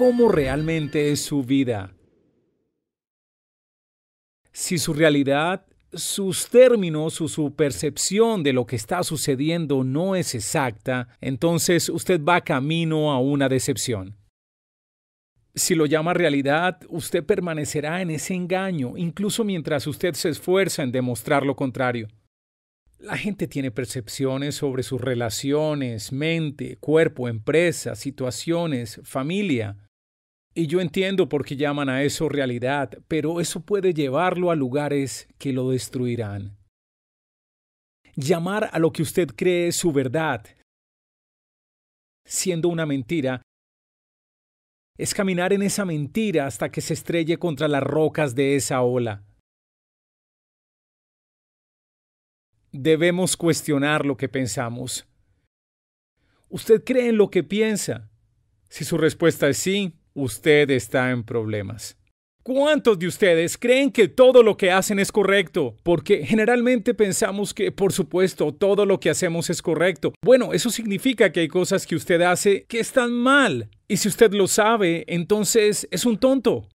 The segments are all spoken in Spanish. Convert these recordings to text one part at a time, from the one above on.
cómo realmente es su vida. Si su realidad, sus términos o su percepción de lo que está sucediendo no es exacta, entonces usted va camino a una decepción. Si lo llama realidad, usted permanecerá en ese engaño, incluso mientras usted se esfuerza en demostrar lo contrario. La gente tiene percepciones sobre sus relaciones, mente, cuerpo, empresa, situaciones, familia. Y yo entiendo por qué llaman a eso realidad, pero eso puede llevarlo a lugares que lo destruirán. Llamar a lo que usted cree su verdad, siendo una mentira, es caminar en esa mentira hasta que se estrelle contra las rocas de esa ola. Debemos cuestionar lo que pensamos. ¿Usted cree en lo que piensa? Si su respuesta es sí, usted está en problemas. ¿Cuántos de ustedes creen que todo lo que hacen es correcto? Porque generalmente pensamos que, por supuesto, todo lo que hacemos es correcto. Bueno, eso significa que hay cosas que usted hace que están mal. Y si usted lo sabe, entonces es un tonto.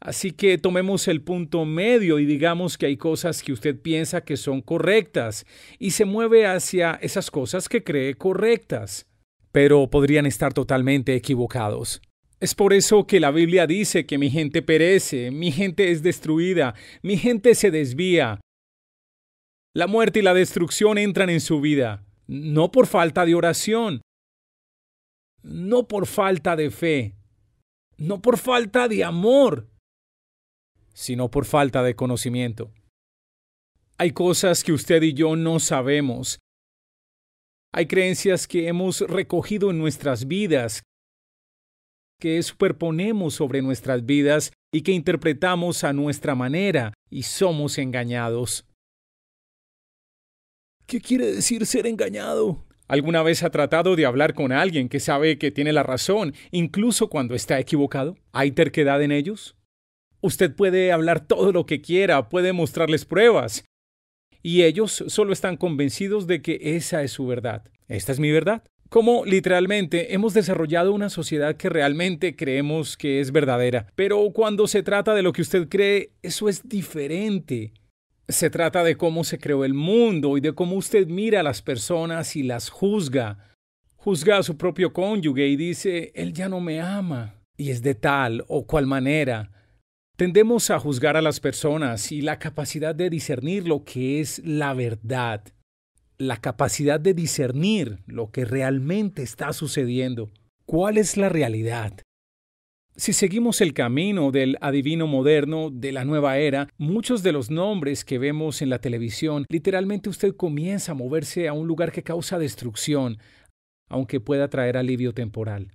Así que tomemos el punto medio y digamos que hay cosas que usted piensa que son correctas y se mueve hacia esas cosas que cree correctas, pero podrían estar totalmente equivocados. Es por eso que la Biblia dice que mi gente perece, mi gente es destruida, mi gente se desvía. La muerte y la destrucción entran en su vida, no por falta de oración, no por falta de fe, no por falta de amor, sino por falta de conocimiento. Hay cosas que usted y yo no sabemos. Hay creencias que hemos recogido en nuestras vidas que superponemos sobre nuestras vidas y que interpretamos a nuestra manera y somos engañados. ¿Qué quiere decir ser engañado? ¿Alguna vez ha tratado de hablar con alguien que sabe que tiene la razón, incluso cuando está equivocado? ¿Hay terquedad en ellos? Usted puede hablar todo lo que quiera, puede mostrarles pruebas, y ellos solo están convencidos de que esa es su verdad. Esta es mi verdad. Como, literalmente hemos desarrollado una sociedad que realmente creemos que es verdadera. Pero cuando se trata de lo que usted cree, eso es diferente. Se trata de cómo se creó el mundo y de cómo usted mira a las personas y las juzga. Juzga a su propio cónyuge y dice, él ya no me ama. Y es de tal o cual manera. Tendemos a juzgar a las personas y la capacidad de discernir lo que es la verdad la capacidad de discernir lo que realmente está sucediendo. ¿Cuál es la realidad? Si seguimos el camino del adivino moderno de la nueva era, muchos de los nombres que vemos en la televisión, literalmente usted comienza a moverse a un lugar que causa destrucción, aunque pueda traer alivio temporal.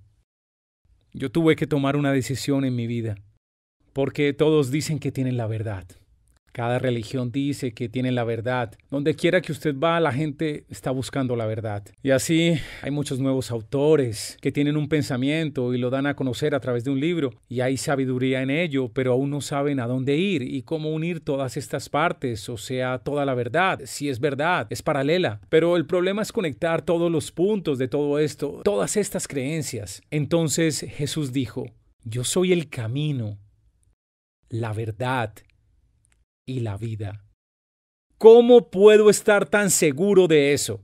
Yo tuve que tomar una decisión en mi vida, porque todos dicen que tienen la verdad. Cada religión dice que tienen la verdad. Donde quiera que usted va, la gente está buscando la verdad. Y así hay muchos nuevos autores que tienen un pensamiento y lo dan a conocer a través de un libro. Y hay sabiduría en ello, pero aún no saben a dónde ir y cómo unir todas estas partes, o sea, toda la verdad. Si es verdad, es paralela. Pero el problema es conectar todos los puntos de todo esto, todas estas creencias. Entonces Jesús dijo, yo soy el camino, la verdad y la vida. ¿Cómo puedo estar tan seguro de eso?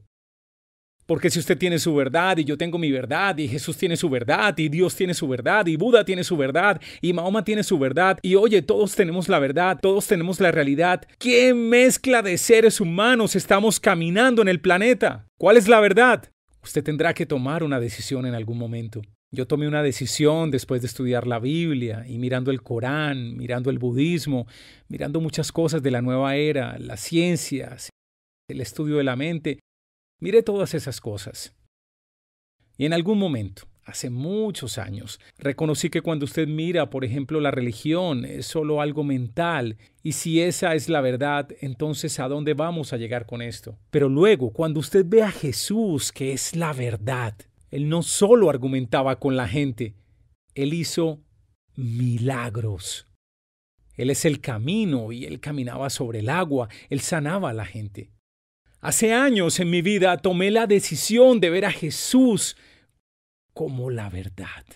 Porque si usted tiene su verdad y yo tengo mi verdad y Jesús tiene su verdad y Dios tiene su verdad y Buda tiene su verdad y Mahoma tiene su verdad y oye, todos tenemos la verdad, todos tenemos la realidad, ¿qué mezcla de seres humanos estamos caminando en el planeta? ¿Cuál es la verdad? Usted tendrá que tomar una decisión en algún momento. Yo tomé una decisión después de estudiar la Biblia y mirando el Corán, mirando el budismo, mirando muchas cosas de la nueva era, las ciencias, el estudio de la mente. Miré todas esas cosas. Y en algún momento, hace muchos años, reconocí que cuando usted mira, por ejemplo, la religión, es solo algo mental. Y si esa es la verdad, entonces ¿a dónde vamos a llegar con esto? Pero luego, cuando usted ve a Jesús, que es la verdad, él no solo argumentaba con la gente, él hizo milagros. Él es el camino y él caminaba sobre el agua, él sanaba a la gente. Hace años en mi vida tomé la decisión de ver a Jesús como la verdad.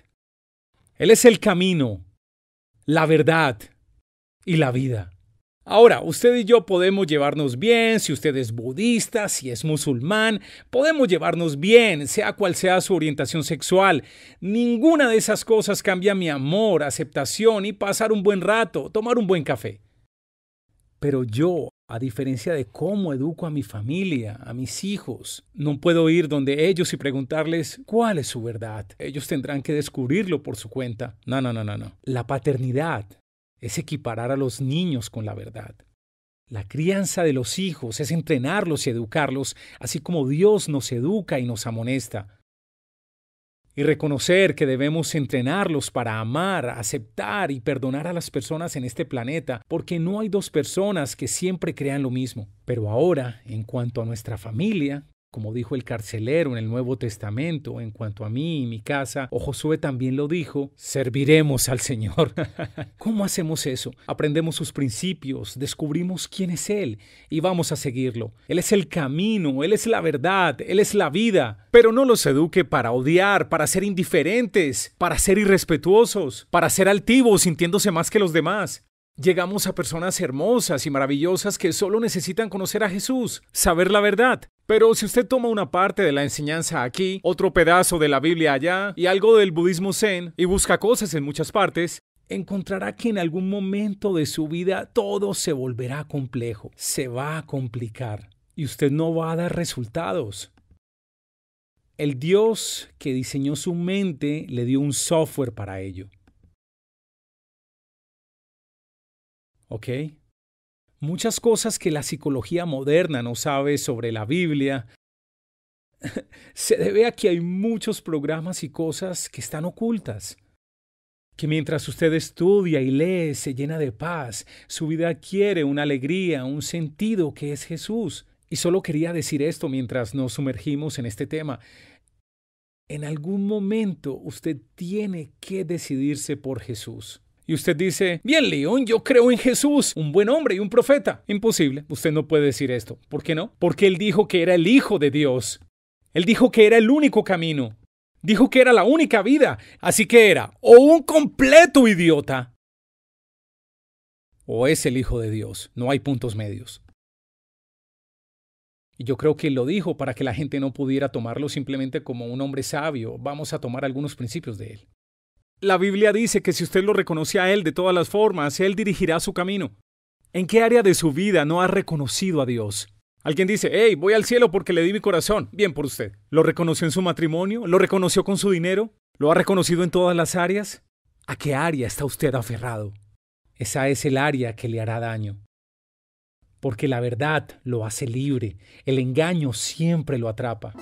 Él es el camino, la verdad y la vida. Ahora, usted y yo podemos llevarnos bien, si usted es budista, si es musulmán, podemos llevarnos bien, sea cual sea su orientación sexual. Ninguna de esas cosas cambia mi amor, aceptación y pasar un buen rato, tomar un buen café. Pero yo, a diferencia de cómo educo a mi familia, a mis hijos, no puedo ir donde ellos y preguntarles cuál es su verdad. Ellos tendrán que descubrirlo por su cuenta. No, no, no, no, no. La paternidad es equiparar a los niños con la verdad. La crianza de los hijos es entrenarlos y educarlos, así como Dios nos educa y nos amonesta. Y reconocer que debemos entrenarlos para amar, aceptar y perdonar a las personas en este planeta, porque no hay dos personas que siempre crean lo mismo. Pero ahora, en cuanto a nuestra familia, como dijo el carcelero en el Nuevo Testamento, en cuanto a mí y mi casa, o Josué también lo dijo, serviremos al Señor. ¿Cómo hacemos eso? Aprendemos sus principios, descubrimos quién es Él y vamos a seguirlo. Él es el camino, Él es la verdad, Él es la vida. Pero no los eduque para odiar, para ser indiferentes, para ser irrespetuosos, para ser altivos sintiéndose más que los demás. Llegamos a personas hermosas y maravillosas que solo necesitan conocer a Jesús, saber la verdad. Pero si usted toma una parte de la enseñanza aquí, otro pedazo de la Biblia allá y algo del budismo zen y busca cosas en muchas partes, encontrará que en algún momento de su vida todo se volverá complejo, se va a complicar y usted no va a dar resultados. El Dios que diseñó su mente le dio un software para ello. ¿Ok? Muchas cosas que la psicología moderna no sabe sobre la Biblia se debe a que hay muchos programas y cosas que están ocultas. Que mientras usted estudia y lee, se llena de paz, su vida adquiere una alegría, un sentido que es Jesús. Y solo quería decir esto mientras nos sumergimos en este tema. En algún momento usted tiene que decidirse por Jesús y usted dice, bien León, yo creo en Jesús, un buen hombre y un profeta. Imposible, usted no puede decir esto. ¿Por qué no? Porque él dijo que era el Hijo de Dios. Él dijo que era el único camino. Dijo que era la única vida. Así que era o un completo idiota o es el Hijo de Dios. No hay puntos medios. Y yo creo que lo dijo para que la gente no pudiera tomarlo simplemente como un hombre sabio. Vamos a tomar algunos principios de él. La Biblia dice que si usted lo reconoce a Él de todas las formas, Él dirigirá su camino. ¿En qué área de su vida no ha reconocido a Dios? Alguien dice, hey, voy al cielo porque le di mi corazón. Bien por usted. ¿Lo reconoció en su matrimonio? ¿Lo reconoció con su dinero? ¿Lo ha reconocido en todas las áreas? ¿A qué área está usted aferrado? Esa es el área que le hará daño. Porque la verdad lo hace libre, el engaño siempre lo atrapa.